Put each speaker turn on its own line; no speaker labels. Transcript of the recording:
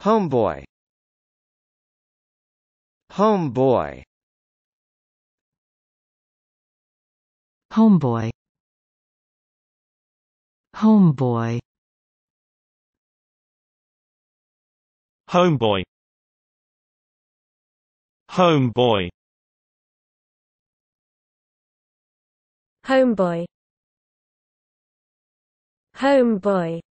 Homeboy Homeboy Homeboy Homeboy Homeboy Homeboy Homeboy Homeboy